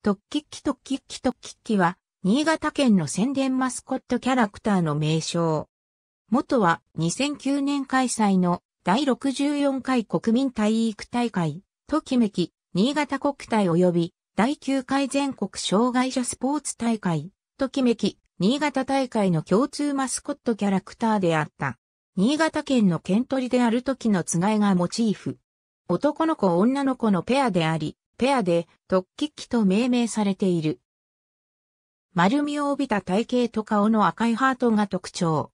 トッキッキトッキッキトッキッキは、新潟県の宣伝マスコットキャラクターの名称。元は2009年開催の第64回国民体育大会、ときめき、新潟国体及び第9回全国障害者スポーツ大会、ときめき、新潟大会の共通マスコットキャラクターであった。新潟県の県取りである時のつがいがモチーフ。男の子女の子のペアであり、ペアで突起機と命名されている。丸みを帯びた体型と顔の赤いハートが特徴。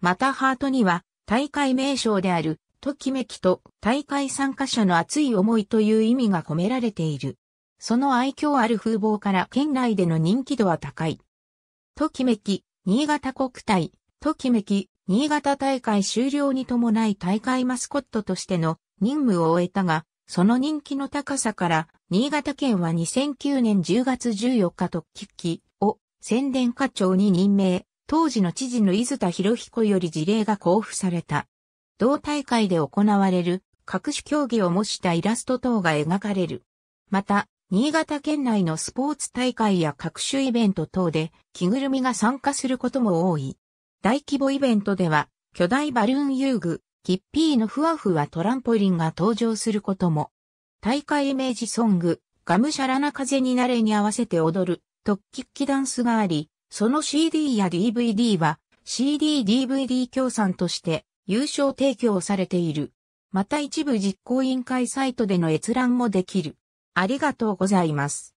またハートには大会名称であるときめきと大会参加者の熱い思いという意味が込められている。その愛嬌ある風貌から県内での人気度は高い。ときめき、新潟国体、ときめき、新潟大会終了に伴い大会マスコットとしての任務を終えたが、その人気の高さから新潟県は2009年10月14日特起機を宣伝課長に任命、当時の知事の伊豆田博彦より事例が交付された。同大会で行われる各種競技を模したイラスト等が描かれる。また、新潟県内のスポーツ大会や各種イベント等で着ぐるみが参加することも多い。大規模イベントでは巨大バルーン遊具、キッピーのふわふわトランポリンが登場することも大会イメージソング、がむしゃらな風になれに合わせて踊る、突起機ダンスがあり、その CD や DVD は CD-DVD 協賛として優勝提供されている。また一部実行委員会サイトでの閲覧もできる。ありがとうございます。